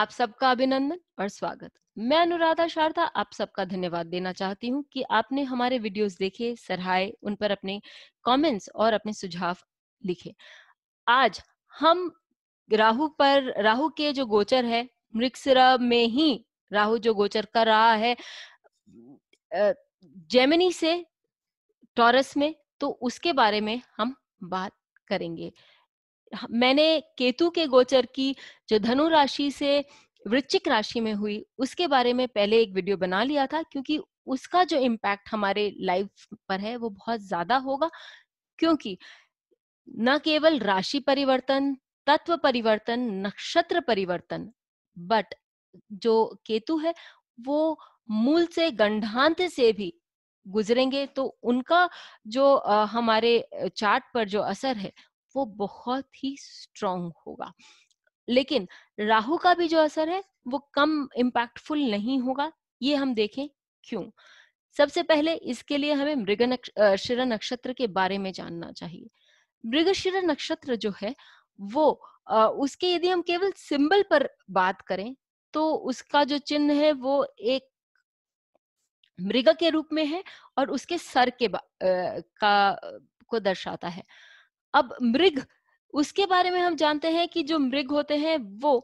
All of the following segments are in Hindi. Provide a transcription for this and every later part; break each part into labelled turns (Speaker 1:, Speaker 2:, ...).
Speaker 1: आप सबका अभिनंदन और स्वागत मैं अनुराधा शारदा आप सबका धन्यवाद देना चाहती हूँ कि आपने हमारे वीडियोस देखे सराहे उन पर अपने कमेंट्स और अपने सुझाव लिखे आज हम राहु पर राहु के जो गोचर है मृक्सरा में ही राहु जो गोचर कर रहा है जेमिनी से टॉरस में तो उसके बारे में हम बात करेंगे मैंने केतु के गोचर की जो धनु राशि से वृश्चिक राशि में हुई उसके बारे में पहले एक वीडियो बना लिया था क्योंकि उसका जो इम्पैक्ट हमारे लाइफ पर है वो बहुत ज्यादा होगा क्योंकि न केवल राशि परिवर्तन तत्व परिवर्तन नक्षत्र परिवर्तन बट जो केतु है वो मूल से गंधांत से भी गुजरेंगे तो उनका जो आ, हमारे चार्ट पर जो असर है वो बहुत ही स्ट्रांग होगा लेकिन राहु का भी जो असर है वो कम इम्पैक्टफुल नहीं होगा ये हम देखें क्यों सबसे पहले इसके लिए हमें मृग शिरा नक्षत्र के बारे में जानना चाहिए मृग शिरा नक्षत्र जो है वो उसके यदि हम केवल सिंबल पर बात करें तो उसका जो चिन्ह है वो एक मृग के रूप में है और उसके सर के आ, का को दर्शाता है अब मृग उसके बारे में हम जानते हैं कि जो मृग होते हैं वो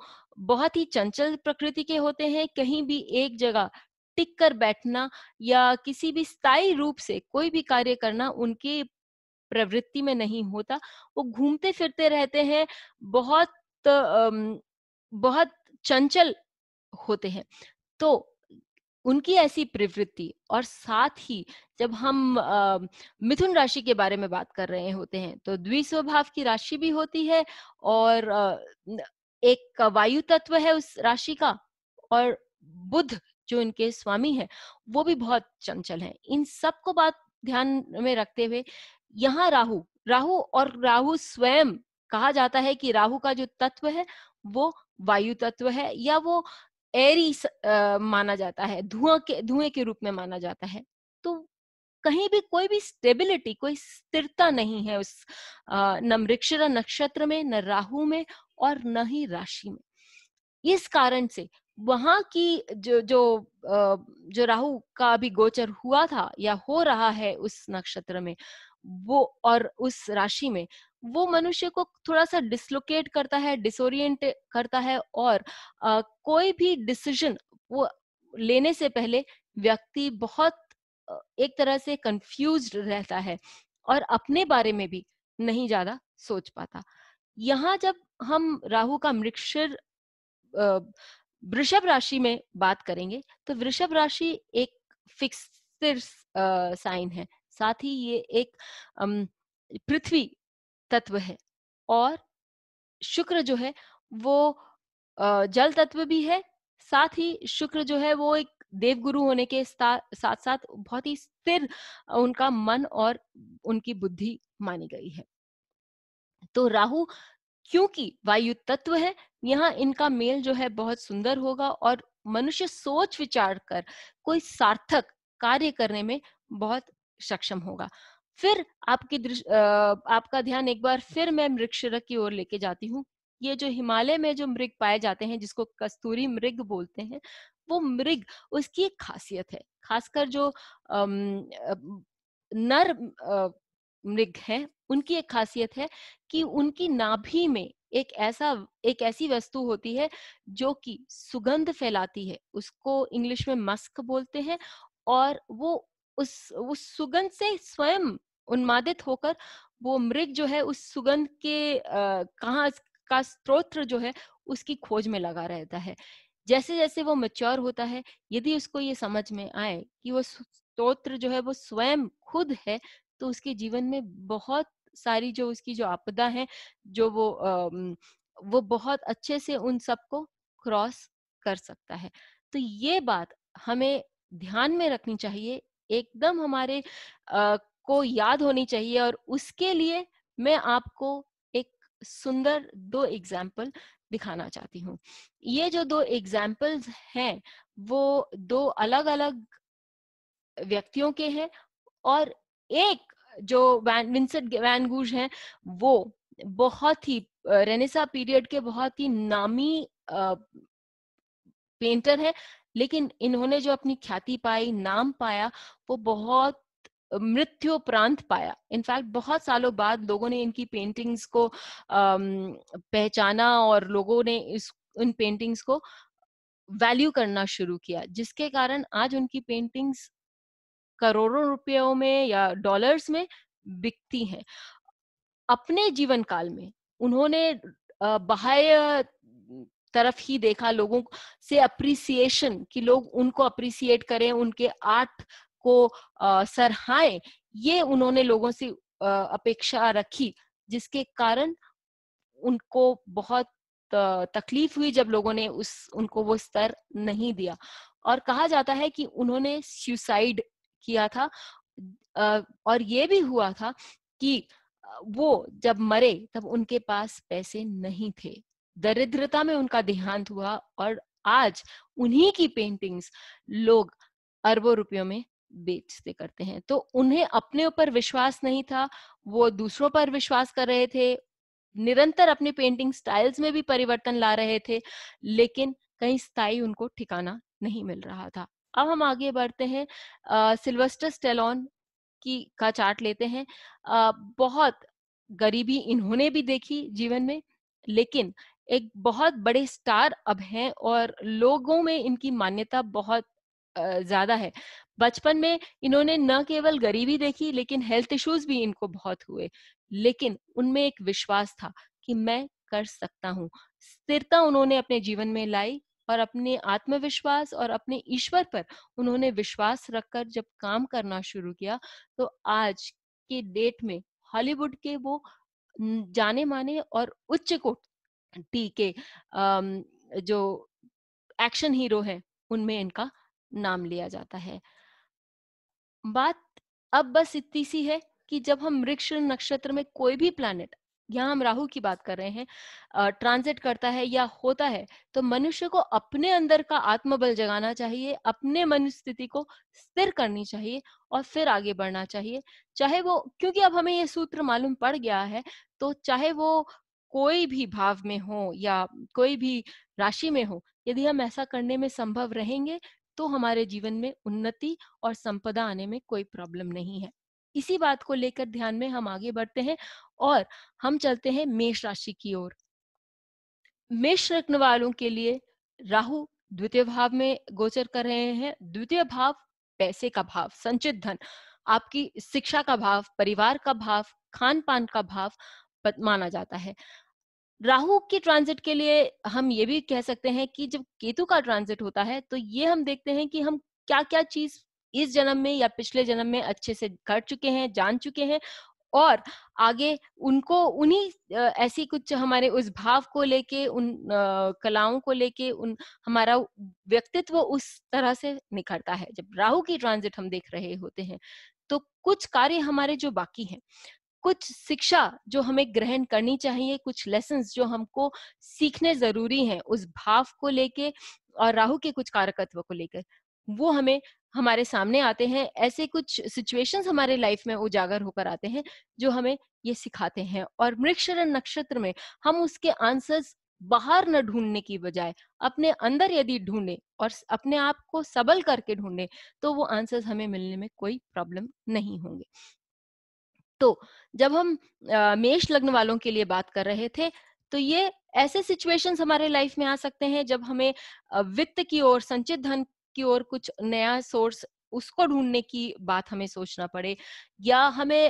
Speaker 1: बहुत ही चंचल प्रकृति के होते हैं कहीं भी एक जगह टिक कर बैठना या किसी भी स्थायी रूप से कोई भी कार्य करना उनकी प्रवृत्ति में नहीं होता वो घूमते फिरते रहते हैं बहुत बहुत चंचल होते हैं तो उनकी ऐसी प्रवृत्ति और साथ ही जब हम मिथुन राशि के बारे में बात कर रहे होते हैं तो द्विस्वभाव की राशि भी होती है और एक वायु तत्व है उस राशि का और बुध जो इनके स्वामी है वो भी बहुत चंचल है इन सबको बात ध्यान में रखते हुए यहाँ राहु राहु और राहु स्वयं कहा जाता है कि राहु का जो तत्व है वो वायु तत्व है या वो एरी आ, माना जाता है धुआं के धुएं के रूप में माना जाता है तो कहीं भी कोई भी स्टेबिलिटी कोई स्थिरता नहीं है उस न नक्षत्र में न राहु में और न ही राशि में इस कारण से वहां की जो जो जो राहु का अभी गोचर हुआ था या हो रहा है उस नक्षत्र में वो और उस राशि में वो मनुष्य को थोड़ा सा डिसलोकेट करता है डिसोरियंट करता है और आ, कोई भी डिसीजन वो लेने से पहले व्यक्ति बहुत एक तरह से कंफ्यूज रहता है और अपने बारे में भी नहीं ज्यादा सोच पाता यहाँ जब हम राहु का मृक्षर वृषभ राशि में बात करेंगे तो वृषभ राशि एक फिक्स साइन है साथ ही ये एक पृथ्वी तत्व है और शुक्र जो है वो जल तत्व भी है साथ ही शुक्र जो है वो एक देवगुरु होने के साथ साथ बहुत ही स्थिर उनका मन और उनकी बुद्धि मानी गई है तो राहु क्योंकि वायु तत्व है यहाँ इनका मेल जो है बहुत सुंदर होगा और मनुष्य सोच विचार कर कोई सार्थक कार्य करने में बहुत सक्षम होगा फिर आपकी आपका ध्यान एक बार फिर मैं मृगशिरा की ओर लेके जाती हूँ ये जो हिमालय में जो मृग पाए जाते हैं जिसको कस्तूरी मृग बोलते हैं वो मृग उसकी एक खासियत है खासकर जो अम, नर मृग हैं उनकी एक खासियत है कि उनकी नाभि में एक ऐसा एक ऐसी वस्तु होती है जो कि सुगंध फैलाती है उसको इंग्लिश में मस्क बोलते हैं और वो उस उस सुगंध से स्वयं उन्मादित होकर वो मृग जो है उस सुगंध के कहा का स्त्रोत्र जो है उसकी खोज में लगा रहता है जैसे जैसे वो मच्योर होता है यदि उसको ये समझ में आए कि वो स्त्रोत्र जो है वो स्वयं खुद है तो उसके जीवन में बहुत सारी जो उसकी जो आपदा है जो वो वो बहुत अच्छे से उन सबको क्रॉस कर सकता है तो ये बात हमें ध्यान में रखनी चाहिए एकदम हमारे को याद होनी चाहिए और उसके लिए मैं आपको एक सुंदर दो एग्जाम्पल दिखाना चाहती हूँ ये जो दो एग्जाम्पल्स हैं वो दो अलग अलग व्यक्तियों के हैं और एक जो वैन विंसेंट वैनगूज हैं वो बहुत ही रेनेसा पीरियड के बहुत ही नामी पेंटर है लेकिन इन्होंने जो अपनी ख्याति पाई नाम पाया वो बहुत प्रांत पाया इनफैक्ट बहुत सालों बाद लोगों ने इनकी पेंटिंग्स को पहचाना और लोगों ने इस इन पेंटिंग्स को वैल्यू करना शुरू किया जिसके कारण आज उनकी पेंटिंग्स करोड़ों रुपयों में या डॉलर्स में बिकती हैं अपने जीवन काल में उन्होंने बाह्य तरफ ही देखा लोगों से अप्रिसिएशन कि लोग उनको अप्रिसिएट करें उनके आर्ट को सरहाए ये उन्होंने लोगों से अपेक्षा रखी जिसके कारण उनको बहुत तकलीफ हुई जब लोगों ने उस उनको वो स्तर नहीं दिया और कहा जाता है कि उन्होंने सुसाइड किया था और ये भी हुआ था कि वो जब मरे तब उनके पास पैसे नहीं थे दरिद्रता में उनका देहांत हुआ और आज उन्हीं की पेंटिंग्स लोग अरबों रुपयों में बेचते करते हैं तो उन्हें अपने ऊपर विश्वास नहीं था वो दूसरों पर विश्वास कर रहे थे निरंतर अपने पेंटिंग स्टाइल्स में भी परिवर्तन ला रहे थे लेकिन कहीं स्थायी उनको ठिकाना नहीं मिल रहा था अब हम आगे बढ़ते हैं सिल्वेस्टर स्टेलॉन की का चार्ट लेते हैं आ, बहुत गरीबी इन्होंने भी देखी जीवन में लेकिन एक बहुत बड़े स्टार अब हैं और लोगों में इनकी मान्यता बहुत ज्यादा है बचपन में इन्होंने न केवल गरीबी देखी लेकिन हेल्थ इश्यूज भी इनको बहुत हुए लेकिन उनमें एक विश्वास था कि मैं कर सकता हूँ स्थिरता उन्होंने अपने जीवन में लाई और अपने आत्मविश्वास और अपने ईश्वर पर उन्होंने विश्वास रखकर जब काम करना शुरू किया तो आज के डेट में हॉलीवुड के वो जाने माने और उच्च कोटि के जो एक्शन हीरो हैं उनमें इनका नाम लिया जाता है बात अब बस इतनी सी है कि जब हम वृक्ष नक्षत्र में कोई भी प्लानिट यहाँ हम राहु की बात कर रहे हैं ट्रांजिट करता है या होता है तो मनुष्य को अपने अंदर का आत्मबल जगाना चाहिए अपने मन स्थिति को स्थिर करनी चाहिए और फिर आगे बढ़ना चाहिए चाहे वो क्योंकि अब हमें ये सूत्र मालूम पड़ गया है तो चाहे वो कोई भी भाव में हो या कोई भी राशि में हो यदि हम ऐसा करने में संभव रहेंगे तो हमारे जीवन में उन्नति और संपदा आने में कोई प्रॉब्लम नहीं है इसी बात को लेकर ध्यान में हम आगे बढ़ते हैं और हम चलते हैं मेष राशि की ओर मेष रखने वालों के लिए राहु द्वितीय भाव में गोचर कर रहे हैं द्वितीय भाव पैसे का भाव संचित धन आपकी शिक्षा का भाव परिवार का भाव खान पान का भाव माना जाता है राहु की ट्रांजिट के लिए हम ये भी कह सकते हैं कि जब केतु का ट्रांजिट होता है तो ये हम देखते हैं कि हम क्या क्या चीज इस जन्म में या पिछले जन्म में अच्छे से कर चुके हैं जान चुके हैं और आगे उनको उन्हीं ऐसी कुछ हमारे उस भाव को लेके उन आ, कलाओं को लेके उन हमारा व्यक्तित्व उस तरह से निखरता है जब राहु की ट्रांजिट हम देख रहे होते हैं तो कुछ कार्य हमारे जो बाकी हैं कुछ शिक्षा जो हमें ग्रहण करनी चाहिए कुछ लेसन जो हमको सीखने जरूरी हैं उस भाव को लेके और राहु के कुछ कारकत्व को लेकर वो हमें हमारे सामने आते हैं ऐसे कुछ सिचुएशंस हमारे लाइफ में उजागर होकर आते हैं जो हमें ये सिखाते हैं और मृक्षर नक्षत्र में हम उसके आंसर्स बाहर न ढूंढने की बजाय अपने अंदर यदि ढूंढे और अपने आप को सबल करके ढूंढे तो वो आंसर्स हमें मिलने में कोई प्रॉब्लम नहीं होंगे तो जब हम मेष लग्न वालों के लिए बात कर रहे थे तो ये ऐसे सिचुएशंस हमारे लाइफ में आ सकते हैं जब हमें वित्त की ओर संचित धन की ओर कुछ नया सोर्स उसको ढूंढने की बात हमें सोचना पड़े या हमें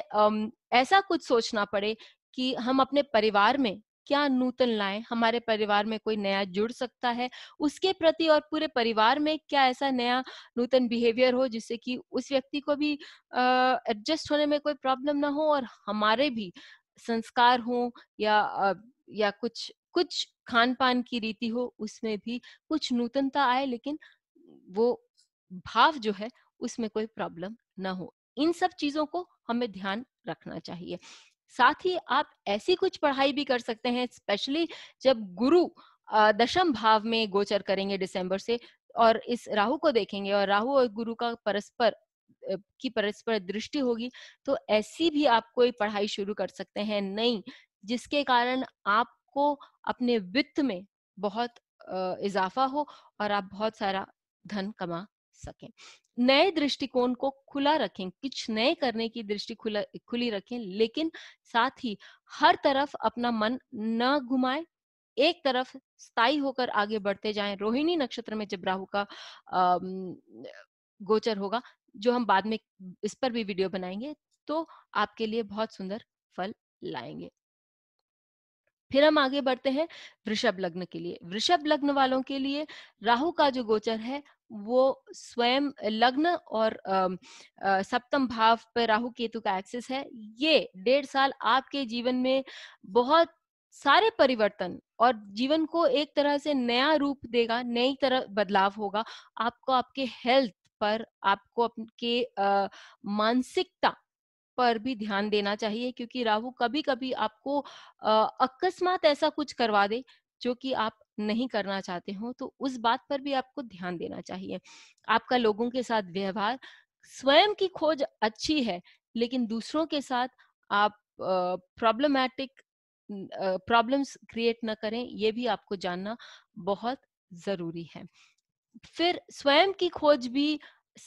Speaker 1: ऐसा कुछ सोचना पड़े कि हम अपने परिवार में क्या नूतन लाए हमारे परिवार में कोई नया जुड़ सकता है उसके प्रति और पूरे परिवार में क्या ऐसा नया नूतन बिहेवियर हो जिससे कि उस व्यक्ति को भी एडजस्ट होने में कोई प्रॉब्लम ना हो और हमारे भी संस्कार हो या या कुछ कुछ खान पान की रीति हो उसमें भी कुछ नूतनता आए लेकिन वो भाव जो है उसमें कोई प्रॉब्लम ना हो इन सब चीजों को हमें ध्यान रखना चाहिए साथ ही आप ऐसी कुछ पढ़ाई भी कर सकते हैं स्पेशली जब गुरु दशम भाव में गोचर करेंगे दिसंबर से और इस राहु को देखेंगे और राहु और गुरु का परस्पर की परस्पर दृष्टि होगी तो ऐसी भी आप कोई पढ़ाई शुरू कर सकते हैं नहीं जिसके कारण आपको अपने वित्त में बहुत इजाफा हो और आप बहुत सारा धन कमा सकें नए दृष्टिकोण को खुला रखें कुछ नए करने की दृष्टि खुला खुली रखें लेकिन साथ ही हर तरफ अपना मन न घुमाए एक तरफ स्थायी होकर आगे बढ़ते जाएं रोहिणी नक्षत्र में जब राहु का गोचर होगा जो हम बाद में इस पर भी वीडियो बनाएंगे तो आपके लिए बहुत सुंदर फल लाएंगे फिर हम आगे बढ़ते हैं वृषभ लग्न के लिए वृषभ लग्न वालों के लिए राहु का जो गोचर है वो स्वयं लग्न और सप्तम भाव पर राहु केतु का एक्सेस है ये डेढ़ साल आपके जीवन में बहुत सारे परिवर्तन और जीवन को एक तरह से नया रूप देगा नई तरह बदलाव होगा आपको आपके हेल्थ पर आपको आपके मानसिकता पर भी ध्यान देना चाहिए क्योंकि राहु कभी कभी आपको अकस्मात ऐसा कुछ करवा दे जो कि आप नहीं करना चाहते हो तो उस बात पर भी आपको ध्यान देना चाहिए आपका लोगों के साथ व्यवहार स्वयं की खोज अच्छी है लेकिन दूसरों के साथ आप प्रॉब्लमैटिक प्रॉब्लम्स क्रिएट ना करें ये भी आपको जानना बहुत जरूरी है फिर स्वयं की खोज भी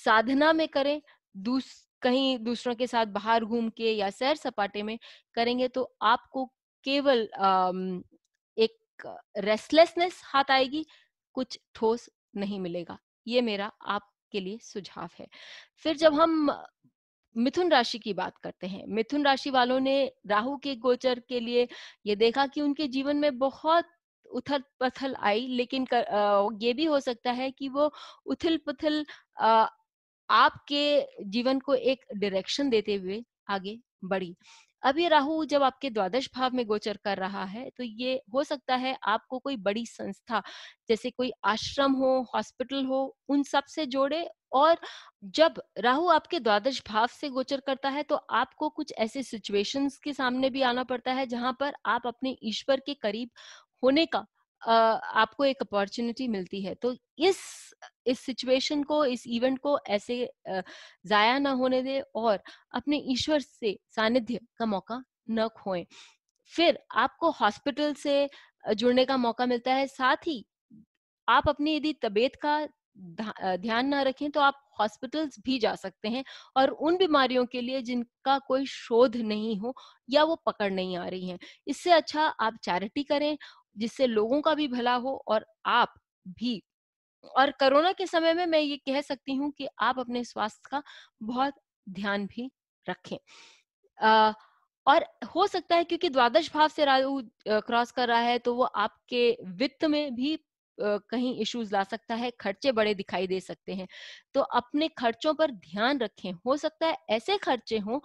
Speaker 1: साधना में करें दूस कहीं दूसरों के साथ बाहर घूम के या सैर सपाटे में करेंगे तो आपको केवल एक रेस्टलेसनेस हाथ आएगी कुछ ठोस नहीं मिलेगा ये मेरा आपके लिए सुझाव है फिर जब हम मिथुन राशि की बात करते हैं मिथुन राशि वालों ने राहु के गोचर के लिए ये देखा कि उनके जीवन में बहुत उथल पथल आई लेकिन कर, आ, ये भी हो सकता है कि वो उथल पथल आपके जीवन को एक डायरेक्शन देते हुए आगे बढ़ी अब ये राहु जब आपके द्वादश भाव में गोचर कर रहा है तो ये हो सकता है आपको कोई बड़ी संस्था जैसे कोई आश्रम हो हॉस्पिटल हो उन सब से जोड़े और जब राहु आपके द्वादश भाव से गोचर करता है तो आपको कुछ ऐसे सिचुएशंस के सामने भी आना पड़ता है जहां पर आप अपने ईश्वर के करीब होने का uh, आपको एक अपॉर्चुनिटी मिलती है तो इस इस सिचुएशन को इस इवेंट को ऐसे uh, जाया ना होने दे और अपने ईश्वर से सानिध्य का मौका न खोएं फिर आपको हॉस्पिटल से जुड़ने का मौका मिलता है साथ ही आप अपनी यदि तबीयत का ध्यान ना रखें तो आप हॉस्पिटल्स भी जा सकते हैं और उन बीमारियों के लिए जिनका कोई शोध नहीं हो या वो पकड़ नहीं आ रही है इससे अच्छा आप चैरिटी करें जिससे लोगों का भी भला हो और आप भी और कोरोना के समय में मैं ये कह सकती हूँ कि आप अपने स्वास्थ्य का बहुत ध्यान भी रखें आ, और हो सकता है क्योंकि द्वादश भाव से राहु क्रॉस कर रहा है तो वो आपके वित्त में भी कहीं इश्यूज ला सकता है खर्चे बड़े दिखाई दे सकते हैं तो अपने खर्चों पर ध्यान रखें हो सकता है ऐसे खर्चे हों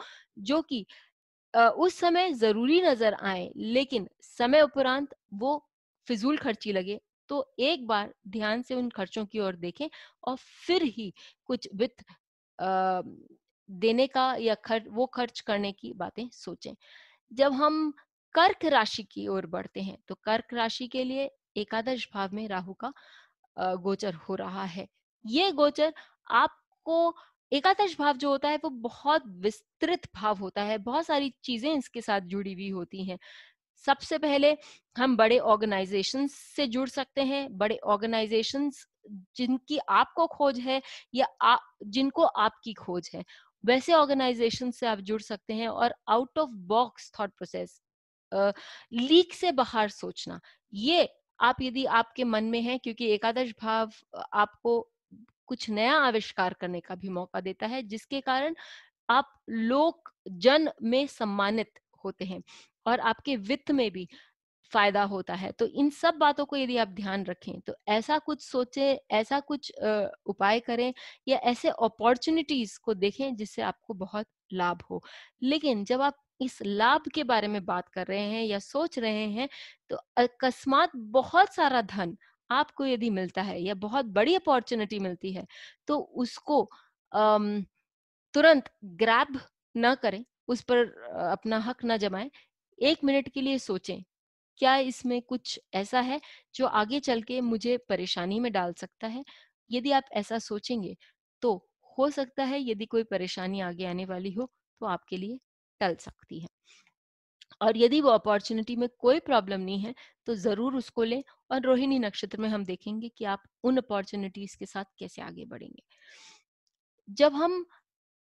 Speaker 1: जो कि उस समय जरूरी नजर आए लेकिन समय उपरांत वो फिजूल खर्ची लगे तो एक बार ध्यान से उन खर्चों की ओर देखें और फिर ही कुछ वित्त देने का या खर्च वो खर्च करने की बातें सोचें जब हम कर्क राशि की ओर बढ़ते हैं तो कर्क राशि के लिए एकादश भाव में राहु का गोचर हो रहा है ये गोचर आपको एकादश भाव जो होता है वो बहुत विस्तृत भाव होता है बहुत सारी चीजें इसके साथ जुड़ी हुई होती हैं सबसे पहले हम बड़े ऑर्गेनाइजेशन से जुड़ सकते हैं बड़े ऑर्गेनाइजेशन जिनकी आपको खोज है या आ, जिनको आपकी खोज है वैसे ऑर्गेनाइजेशन से आप जुड़ सकते हैं और out of box thought process लीक से बाहर सोचना ये आप यदि आपके मन में है क्योंकि एकादश भाव आपको कुछ नया आविष्कार करने का भी मौका देता है जिसके कारण आप लोक जन में सम्मानित होते हैं और आपके वित्त में भी फायदा होता है तो इन सब बातों को यदि आप ध्यान रखें तो ऐसा कुछ सोचें ऐसा कुछ उपाय करें या ऐसे अपॉर्चुनिटीज को देखें जिससे आपको बहुत लाभ हो लेकिन जब आप इस लाभ के बारे में बात कर रहे हैं या सोच रहे हैं तो अकस्मात बहुत सारा धन आपको यदि मिलता है या बहुत बड़ी अपॉर्चुनिटी मिलती है तो उसको अम, तुरंत ग्रैब ना करें उस पर अपना हक न जमाएं एक मिनट के लिए सोचें क्या इसमें कुछ ऐसा है जो आगे चल के मुझे परेशानी में डाल सकता है यदि आप ऐसा सोचेंगे तो हो सकता है यदि कोई परेशानी आगे आने वाली हो तो आपके लिए टल सकती है और यदि वो अपॉर्चुनिटी में कोई प्रॉब्लम नहीं है तो ज़रूर उसको लें और रोहिणी नक्षत्र में हम देखेंगे कि आप उन अपॉर्चुनिटीज़ के साथ कैसे आगे बढ़ेंगे जब हम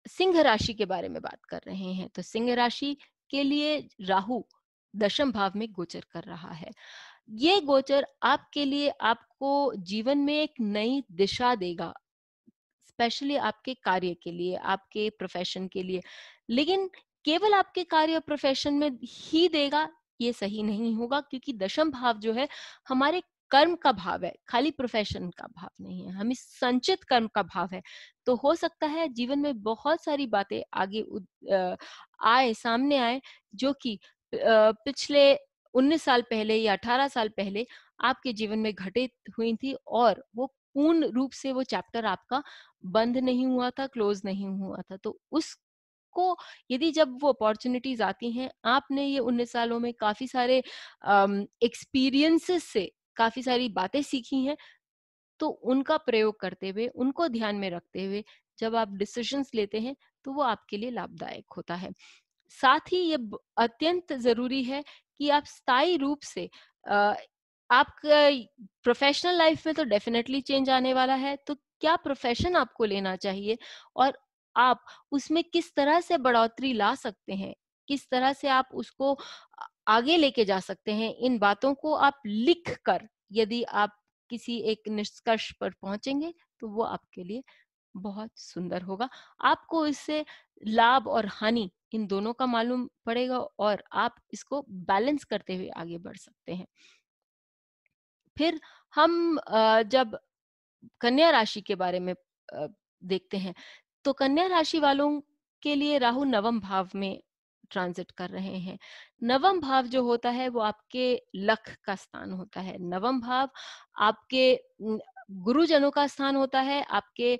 Speaker 1: सिंह राशि के बारे में बात कर रहे हैं तो सिंह राशि के लिए राहु दशम भाव में गोचर कर रहा है ये गोचर आपके लिए आपको जीवन में एक नई दिशा देगा स्पेशली आपके कार्य के लिए आपके प्रोफेशन के लिए लेकिन केवल आपके कार्य और प्रोफेशन में ही देगा ये सही नहीं होगा क्योंकि दशम भाव जो है हमारे कर्म का भाव है खाली प्रोफेशन का भाव नहीं है हमें संचित कर्म का भाव है तो हो सकता है जीवन में बहुत सारी बातें आगे आए सामने आए जो कि पिछले 19 साल पहले या 18 साल पहले आपके जीवन में घटित हुई थी और वो पूर्ण रूप से वो चैप्टर आपका बंद नहीं हुआ था क्लोज नहीं हुआ था तो उस आपको यदि जब वो अपॉर्चुनिटीज आती हैं आपने ये उन्नीस सालों में काफी सारे एक्सपीरियंसेस से काफी सारी बातें सीखी हैं तो उनका प्रयोग करते हुए उनको ध्यान में रखते हुए जब आप डिसीजंस लेते हैं तो वो आपके लिए लाभदायक होता है साथ ही ये अत्यंत जरूरी है कि आप स्थायी रूप से आप प्रोफेशनल लाइफ में तो डेफिनेटली चेंज आने वाला है तो क्या प्रोफेशन आपको लेना चाहिए और आप उसमें किस तरह से बढ़ोतरी ला सकते हैं किस तरह से आप उसको आगे लेके जा सकते हैं इन बातों को आप लिख कर यदि आप किसी एक निष्कर्ष पर पहुंचेंगे तो वो आपके लिए बहुत सुंदर होगा आपको इससे लाभ और हानि इन दोनों का मालूम पड़ेगा और आप इसको बैलेंस करते हुए आगे बढ़ सकते हैं फिर हम जब कन्या राशि के बारे में देखते हैं तो कन्या राशि वालों के लिए राहु नवम भाव में ट्रांजिट कर रहे हैं नवम भाव जो होता है वो आपके लख का स्थान होता है नवम भाव आपके गुरुजनों का स्थान होता है आपके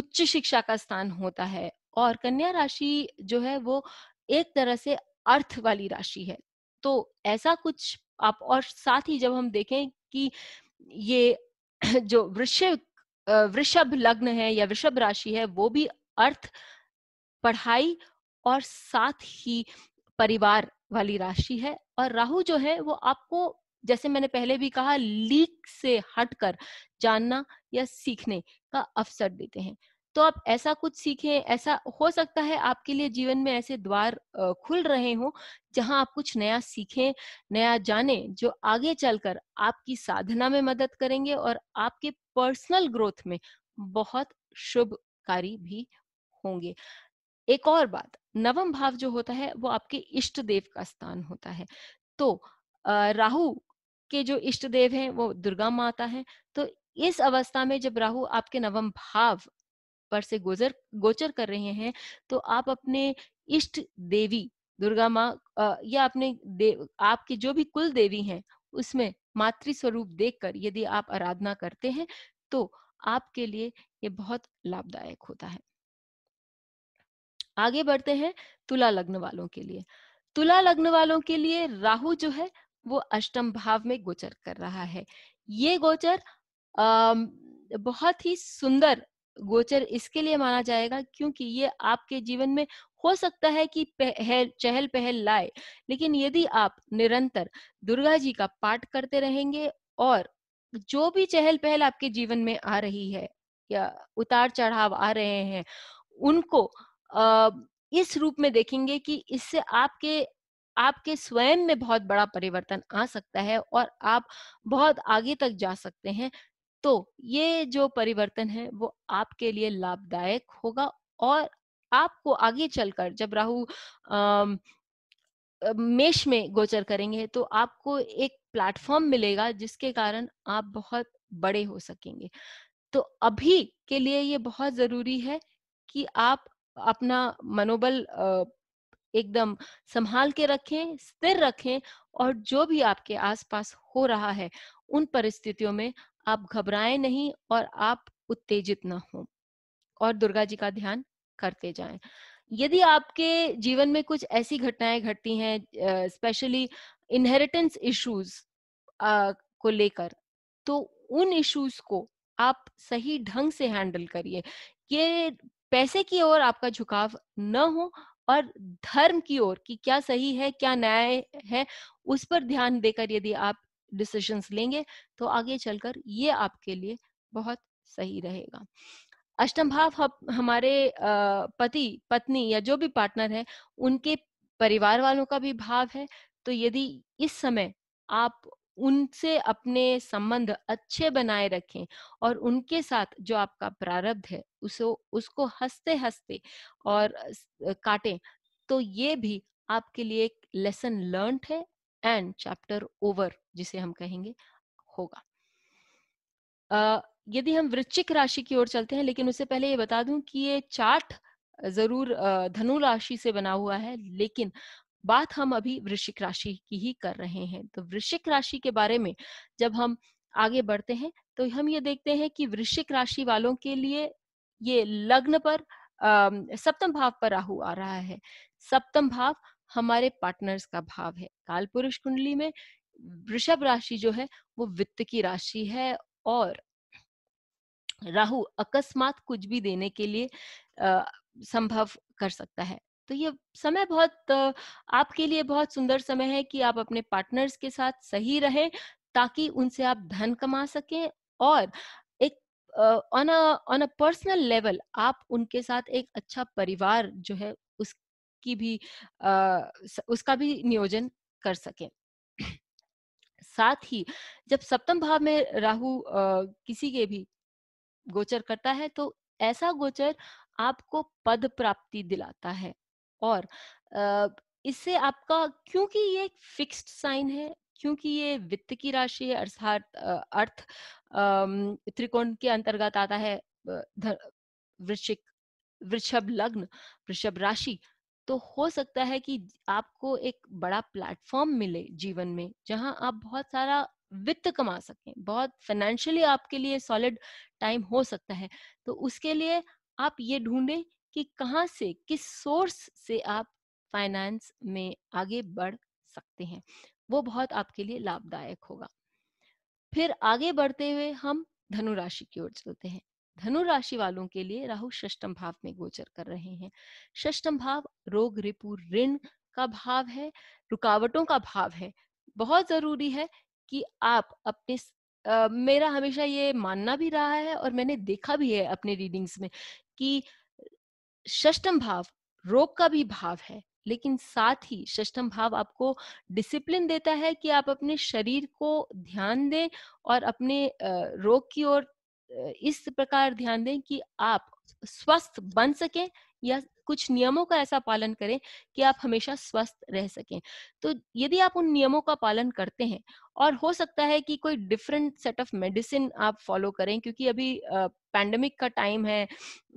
Speaker 1: उच्च शिक्षा का स्थान होता है और कन्या राशि जो है वो एक तरह से अर्थ वाली राशि है तो ऐसा कुछ आप और साथ ही जब हम देखें कि ये जो वृक्ष वृषभ लग्न है या वृषभ राशि है वो भी अर्थ पढ़ाई और साथ ही परिवार वाली राशि है और राहु जो है वो आपको जैसे मैंने पहले भी कहा लीक से हटकर जानना या सीखने का अवसर देते हैं तो आप ऐसा कुछ सीखें ऐसा हो सकता है आपके लिए जीवन में ऐसे द्वार खुल रहे हो जहां आप कुछ नया सीखें नया जाने जो आगे चलकर आपकी साधना में मदद करेंगे और आपके पर्सनल ग्रोथ में बहुत शुभकारी भी होंगे एक और बात नवम भाव जो होता है वो आपके इष्ट देव का स्थान होता है तो राहु के जो इष्ट देव हैं वो दुर्गा माता हैं तो इस अवस्था में जब राहु आपके नवम भाव पर से गोचर गोचर कर रहे हैं तो आप अपने इष्ट देवी दुर्गा माँ या अपने देव आपकी जो भी कुल देवी हैं उसमें मातृ स्वरूप देखकर यदि आप आराधना करते हैं तो आपके लिए ये बहुत लाभदायक होता है आगे बढ़ते हैं तुला लग्न वालों के लिए तुला लग्न वालों के लिए राहु जो है वो अष्टम भाव में गोचर कर रहा है ये गोचर आ, बहुत ही सुंदर गोचर इसके लिए माना जाएगा क्योंकि ये आपके जीवन में हो सकता है कि पहल चहल पहल लाए लेकिन यदि आप निरंतर दुर्गा जी का पाठ करते रहेंगे और जो भी चहल पहल आपके जीवन में आ रही है या उतार चढ़ाव आ रहे हैं उनको अः इस रूप में देखेंगे कि इससे आपके आपके स्वयं में बहुत बड़ा परिवर्तन आ सकता है और आप बहुत आगे तक जा सकते हैं तो ये जो परिवर्तन है वो आपके लिए लाभदायक होगा और आपको आगे चलकर जब राहु अः मेष में गोचर करेंगे तो आपको एक प्लेटफॉर्म मिलेगा जिसके कारण आप बहुत बड़े हो सकेंगे तो अभी के लिए ये बहुत जरूरी है कि आप अपना मनोबल एकदम संभाल के रखें स्थिर रखें और जो भी आपके आसपास हो रहा है उन परिस्थितियों में आप घबराएं नहीं और आप उत्तेजित ना हो और दुर्गा जी का ध्यान करते जाएं यदि आपके जीवन में कुछ ऐसी घटनाएं घटती हैं स्पेशली इनहेरिटेंस इश्यूज को लेकर तो उन इश्यूज को आप सही ढंग से हैंडल करिए ये पैसे की ओर आपका झुकाव न हो और धर्म की ओर कि क्या सही है क्या न्याय है उस पर ध्यान देकर यदि आप डिसीजन लेंगे तो आगे चलकर ये आपके लिए बहुत सही रहेगा अष्टम भाव हम, हमारे पति पत्नी या जो भी पार्टनर है उनके परिवार वालों का भी भाव है तो यदि इस समय आप उनसे अपने संबंध अच्छे बनाए रखें और उनके साथ जो आपका प्रारब्ध है उसको उसको हंसते हंसते और काटें तो ये भी आपके लिए एक लेसन लर्न है एंड चैप्टर ओवर जिसे हम कहेंगे होगा uh, यदि हम वृश्चिक राशि की ओर चलते हैं लेकिन उससे पहले ये बता दूं कि ये चार्ट जरूर धनु राशि से बना हुआ है लेकिन बात हम अभी वृश्चिक राशि की ही कर रहे हैं तो वृश्चिक राशि के बारे में जब हम आगे बढ़ते हैं तो हम ये देखते हैं कि वृश्चिक राशि वालों के लिए ये लग्न पर सप्तम भाव पर राहु आ रहा है सप्तम भाव हमारे पार्टनर्स का भाव है काल पुरुष कुंडली में वृषभ राशि जो है वो वित्त की राशि है और राहु अकस्मात कुछ भी देने के लिए आ, संभव कर सकता है तो ये समय बहुत आपके लिए बहुत सुंदर समय है कि आप अपने पार्टनर्स के साथ सही रहें ताकि उनसे आप धन कमा सकें और एक on on a personal level आप उनके साथ एक अच्छा परिवार जो है की भी आ, उसका भी नियोजन कर सके साथ ही जब सप्तम भाव में राहु आ, किसी के भी गोचर करता है तो ऐसा गोचर आपको पद प्राप्ति दिलाता है और इससे आपका क्योंकि ये फिक्स्ड साइन है क्योंकि ये वित्त की राशि है अर्थात अर्थ त्रिकोण के अंतर्गत आता है वृश्चिक वृषभ लग्न वृषभ राशि तो हो सकता है कि आपको एक बड़ा प्लेटफॉर्म मिले जीवन में जहां आप बहुत सारा वित्त कमा सकें बहुत फाइनेंशियली आपके लिए सॉलिड टाइम हो सकता है तो उसके लिए आप ये ढूंढें कि कहाँ से किस सोर्स से आप फाइनेंस में आगे बढ़ सकते हैं वो बहुत आपके लिए लाभदायक होगा फिर आगे बढ़ते हुए हम धनुराशि की ओर चलते हैं धनु राशि वालों के लिए राहु षष्टम भाव में गोचर कर रहे हैं षष्टम भाव रोग रिपु ऋण का भाव है रुकावटों का भाव है बहुत जरूरी है कि आप अपने स, Uh, मेरा हमेशा ये मानना भी रहा है और मैंने देखा भी है अपने रीडिंग्स में कि षष्टम भाव रोग का भी भाव है लेकिन साथ ही षष्टम भाव आपको डिसिप्लिन देता है कि आप अपने शरीर को ध्यान दें और अपने रोग की ओर इस प्रकार ध्यान दें कि आप स्वस्थ बन सकें या कुछ नियमों का ऐसा पालन करें कि आप हमेशा स्वस्थ रह सकें तो यदि आप उन नियमों का पालन करते हैं और हो सकता है कि कोई डिफरेंट सेट ऑफ मेडिसिन आप फॉलो करें क्योंकि अभी पैंडमिक का टाइम है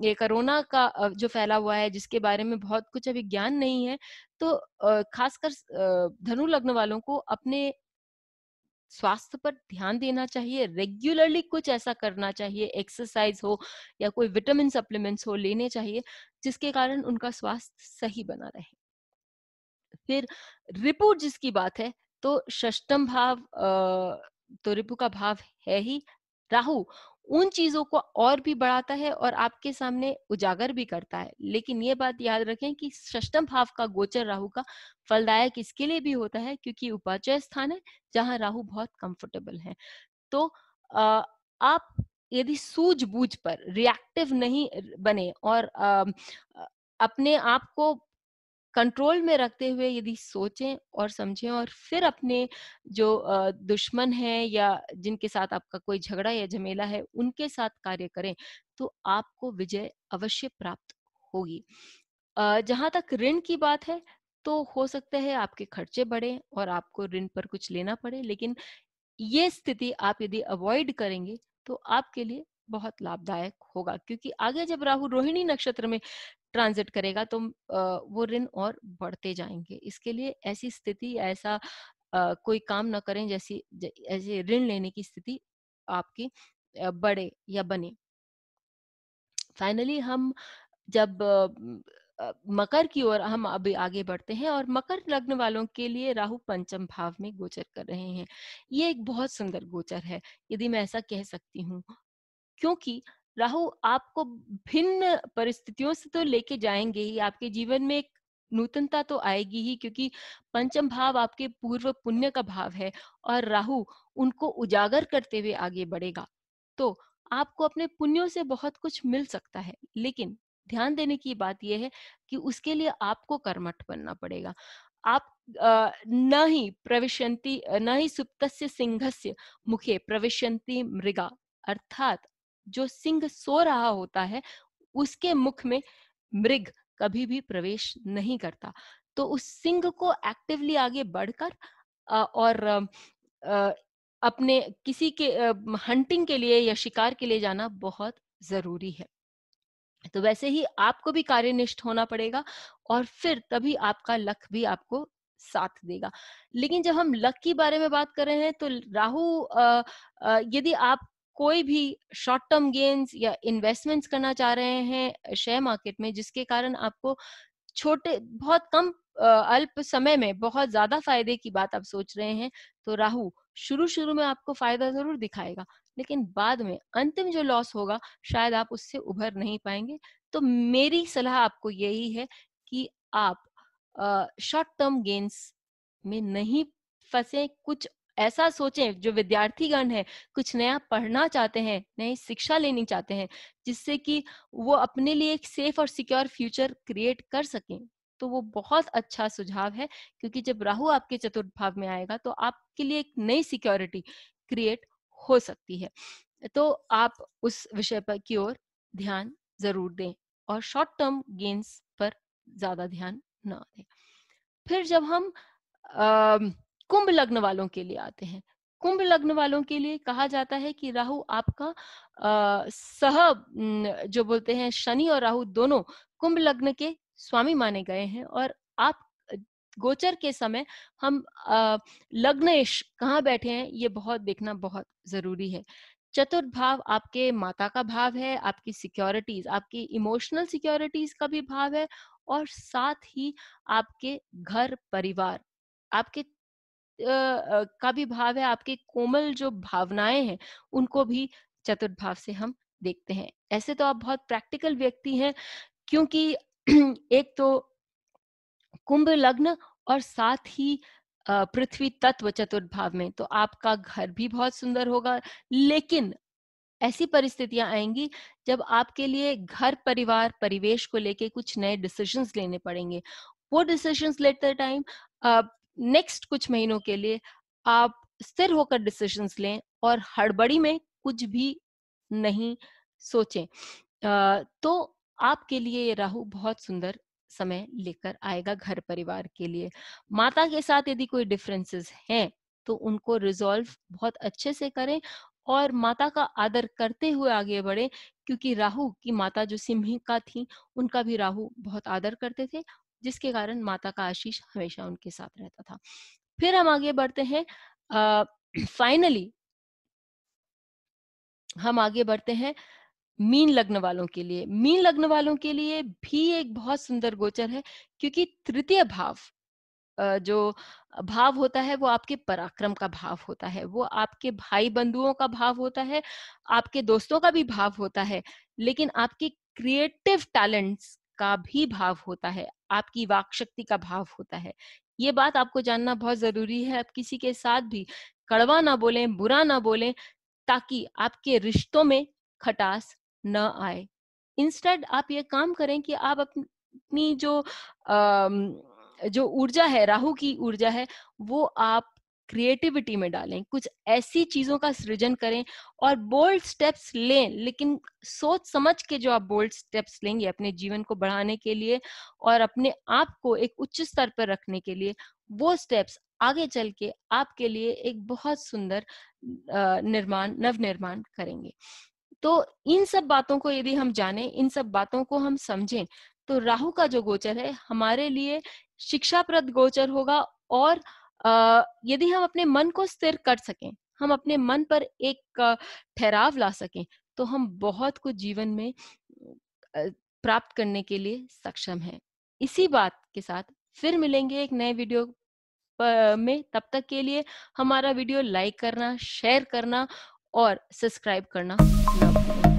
Speaker 1: ये कोरोना का जो फैला हुआ है जिसके बारे में बहुत कुछ अभी ज्ञान नहीं है तो खासकर धनु लग्न वालों को अपने स्वास्थ्य पर ध्यान देना चाहिए रेगुलरली कुछ ऐसा करना चाहिए एक्सरसाइज हो या कोई विटामिन सप्लीमेंट्स हो लेने चाहिए जिसके कारण उनका स्वास्थ्य सही बना रहे फिर रिपु जिसकी बात है तो षष्टम भाव तो रिपु का भाव है ही राहु उन चीजों को और भी बढ़ाता है और आपके सामने उजागर भी करता है लेकिन ये बात याद रखें कि सष्टम भाव का गोचर राहु का फलदायक इसके लिए भी होता है क्योंकि उपाचय स्थान है जहां राहु बहुत कंफर्टेबल है तो आ, आप यदि सूझबूझ पर रिएक्टिव नहीं बने और आ, अपने आप को कंट्रोल में रखते हुए यदि सोचें और समझें और फिर अपने जो दुश्मन है या जिनके साथ आपका कोई झगड़ा या झमेला है उनके साथ कार्य करें तो आपको विजय अवश्य प्राप्त होगी जहां तक ऋण की बात है तो हो सकता है आपके खर्चे बढ़े और आपको ऋण पर कुछ लेना पड़े लेकिन ये स्थिति आप यदि अवॉइड करेंगे तो आपके लिए बहुत लाभदायक होगा क्योंकि आगे जब राहु रोहिणी नक्षत्र में ट्रांजिट करेगा तो वो ऋण और बढ़ते जाएंगे इसके लिए ऐसी स्थिति ऐसा कोई काम ना करें जैसी ऐसे ऋण लेने की स्थिति आपकी बढ़े या बने फाइनली हम जब मकर की ओर हम अभी आगे बढ़ते हैं और मकर लग्न वालों के लिए राहु पंचम भाव में गोचर कर रहे हैं ये एक बहुत सुंदर गोचर है यदि मैं ऐसा कह सकती हूँ क्योंकि राहु आपको भिन्न परिस्थितियों से तो लेके जाएंगे ही आपके जीवन में एक नूतनता तो आएगी ही क्योंकि पंचम भाव आपके पूर्व पुण्य का भाव है और राहु उनको उजागर करते हुए आगे बढ़ेगा तो आपको अपने पुण्यों से बहुत कुछ मिल सकता है लेकिन ध्यान देने की बात यह है कि उसके लिए आपको कर्मठ बनना पड़ेगा आप न ही प्रविशंती न ही सुप्त सिंहस्य मुखे प्रविशंती मृगा अर्थात जो सिंह सो रहा होता है उसके मुख में मृग कभी भी प्रवेश नहीं करता तो उस सिंह को एक्टिवली आगे बढ़कर और अपने किसी के हंटिंग के लिए या शिकार के लिए जाना बहुत जरूरी है तो वैसे ही आपको भी कार्यनिष्ठ होना पड़ेगा और फिर तभी आपका लक भी आपको साथ देगा लेकिन जब हम लक के बारे में बात कर रहे हैं तो राहु यदि आप कोई भी शॉर्ट टर्म गेन्स या इन्वेस्टमेंट्स करना चाह रहे हैं शेयर मार्केट में जिसके कारण आपको छोटे बहुत कम अल्प समय में बहुत ज्यादा फायदे की बात आप सोच रहे हैं तो राहु शुरू शुरू में आपको फायदा जरूर दिखाएगा लेकिन बाद में अंतिम जो लॉस होगा शायद आप उससे उभर नहीं पाएंगे तो मेरी सलाह आपको यही है कि आप शॉर्ट टर्म गेन्स में नहीं फंसे कुछ ऐसा सोचें जो विद्यार्थीगण है कुछ नया पढ़ना चाहते हैं नई शिक्षा लेनी चाहते हैं जिससे कि वो अपने लिए एक सेफ और सिक्योर फ्यूचर क्रिएट कर सकें तो वो बहुत अच्छा सुझाव है क्योंकि जब राहु आपके चतुर्थ भाव में आएगा तो आपके लिए एक नई सिक्योरिटी क्रिएट हो सकती है तो आप उस विषय पर की ओर ध्यान जरूर दें और शॉर्ट टर्म गेन्स पर ज्यादा ध्यान ना दें फिर जब हम अः कुंभ लग्न वालों के लिए आते हैं कुंभ लग्न वालों के लिए कहा जाता है कि राहु आपका सह जो बोलते हैं शनि और राहु दोनों कुंभ लग्न के स्वामी माने गए हैं और आप गोचर के समय हम लग्नेश कहाँ बैठे हैं ये बहुत देखना बहुत जरूरी है चतुर्थ भाव आपके माता का भाव है आपकी सिक्योरिटीज आपकी इमोशनल सिक्योरिटीज का भी भाव है और साथ ही आपके घर परिवार आपके का भी भाव है आपके कोमल जो भावनाएं हैं उनको भी चतुर्भाव से हम देखते हैं ऐसे तो आप बहुत प्रैक्टिकल व्यक्ति हैं क्योंकि एक तो कुंभ लग्न और साथ ही पृथ्वी तत्व चतुर्भाव में तो आपका घर भी बहुत सुंदर होगा लेकिन ऐसी परिस्थितियां आएंगी जब आपके लिए घर परिवार परिवेश को लेके कुछ नए डिसीजंस लेने पड़ेंगे वो डिसीजंस लेते टाइम नेक्स्ट कुछ महीनों के लिए आप स्थिर होकर डिसीजंस लें और हड़बड़ी में कुछ भी नहीं सोचें तो आपके लिए ये राहु बहुत सुंदर समय लेकर आएगा घर परिवार के लिए माता के साथ यदि कोई डिफरेंसेस हैं तो उनको रिजॉल्व बहुत अच्छे से करें और माता का आदर करते हुए आगे बढ़े क्योंकि राहु की माता जो सिंह का थी उनका भी राहु बहुत आदर करते थे जिसके कारण माता का आशीष हमेशा उनके साथ रहता था फिर हम आगे बढ़ते हैं फाइनली हम आगे बढ़ते हैं मीन लग्न वालों के लिए मीन लग्न वालों के लिए भी एक बहुत सुंदर गोचर है क्योंकि तृतीय भाव जो भाव होता है वो आपके पराक्रम का भाव होता है वो आपके भाई बंधुओं का भाव होता है आपके दोस्तों का भी भाव होता है लेकिन आपके क्रिएटिव टैलेंट्स का भी भाव होता है आपकी वाक शक्ति का भाव होता है ये बात आपको जानना बहुत जरूरी है आप किसी के साथ भी कड़वा ना बोलें बुरा ना बोलें ताकि आपके रिश्तों में खटास न आए इंस्टेड आप ये काम करें कि आप अपनी जो आ, जो ऊर्जा है राहु की ऊर्जा है वो आप क्रिएटिविटी में डालें कुछ ऐसी चीजों का सृजन करें और बोल्ड स्टेप्स लें लेकिन सोच समझ के जो आप बोल्ड स्टेप्स लेंगे अपने जीवन को बढ़ाने के लिए और अपने आप को एक उच्च स्तर पर रखने के लिए वो स्टेप्स आगे चल के आपके लिए एक बहुत सुंदर निर्माण नव निर्माण करेंगे तो इन सब बातों को यदि हम जाने इन सब बातों को हम समझें तो राहु का जो गोचर है हमारे लिए शिक्षाप्रद गोचर होगा और यदि हम अपने मन को स्थिर कर सकें हम अपने मन पर एक ठहराव ला सकें तो हम बहुत कुछ जीवन में प्राप्त करने के लिए सक्षम हैं इसी बात के साथ फिर मिलेंगे एक नए वीडियो में तब तक के लिए हमारा वीडियो लाइक करना शेयर करना और सब्सक्राइब करना ना भूलें